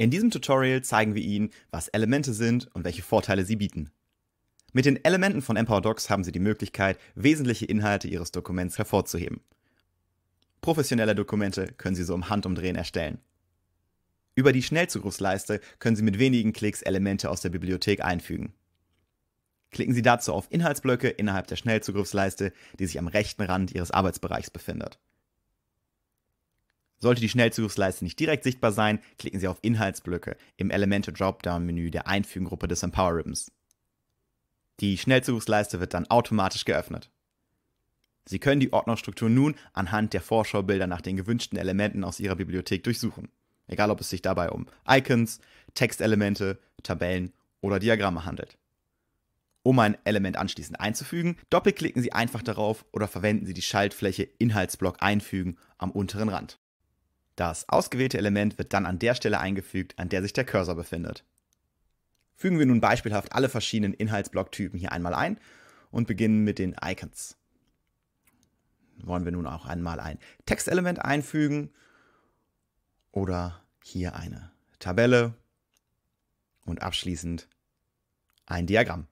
In diesem Tutorial zeigen wir Ihnen, was Elemente sind und welche Vorteile sie bieten. Mit den Elementen von Empower Docs haben Sie die Möglichkeit, wesentliche Inhalte Ihres Dokuments hervorzuheben. Professionelle Dokumente können Sie so im Handumdrehen erstellen. Über die Schnellzugriffsleiste können Sie mit wenigen Klicks Elemente aus der Bibliothek einfügen. Klicken Sie dazu auf Inhaltsblöcke innerhalb der Schnellzugriffsleiste, die sich am rechten Rand Ihres Arbeitsbereichs befindet. Sollte die Schnellzugriffsleiste nicht direkt sichtbar sein, klicken Sie auf Inhaltsblöcke im Elemente Dropdown-Menü der Einfügengruppe des Empower Ribbons. Die Schnellzugriffsleiste wird dann automatisch geöffnet. Sie können die Ordnerstruktur nun anhand der Vorschaubilder nach den gewünschten Elementen aus Ihrer Bibliothek durchsuchen. Egal ob es sich dabei um Icons, Textelemente, Tabellen oder Diagramme handelt. Um ein Element anschließend einzufügen, doppelklicken Sie einfach darauf oder verwenden Sie die Schaltfläche Inhaltsblock einfügen am unteren Rand. Das ausgewählte Element wird dann an der Stelle eingefügt, an der sich der Cursor befindet. Fügen wir nun beispielhaft alle verschiedenen Inhaltsblocktypen hier einmal ein und beginnen mit den Icons. Wollen wir nun auch einmal ein Textelement einfügen oder hier eine Tabelle und abschließend ein Diagramm.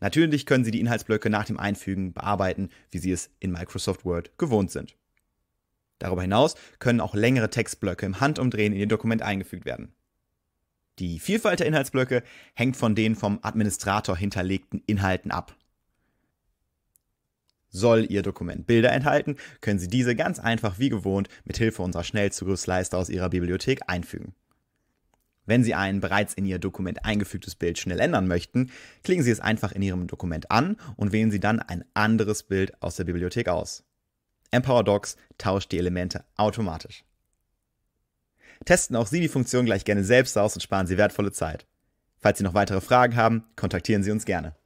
Natürlich können Sie die Inhaltsblöcke nach dem Einfügen bearbeiten, wie Sie es in Microsoft Word gewohnt sind. Darüber hinaus können auch längere Textblöcke im Handumdrehen in Ihr Dokument eingefügt werden. Die Vielfalt der Inhaltsblöcke hängt von den vom Administrator hinterlegten Inhalten ab. Soll Ihr Dokument Bilder enthalten, können Sie diese ganz einfach wie gewohnt mit Hilfe unserer Schnellzugriffsleiste aus Ihrer Bibliothek einfügen. Wenn Sie ein bereits in Ihr Dokument eingefügtes Bild schnell ändern möchten, klicken Sie es einfach in Ihrem Dokument an und wählen Sie dann ein anderes Bild aus der Bibliothek aus. Empower Docs tauscht die Elemente automatisch. Testen auch Sie die Funktion gleich gerne selbst aus und sparen Sie wertvolle Zeit. Falls Sie noch weitere Fragen haben, kontaktieren Sie uns gerne.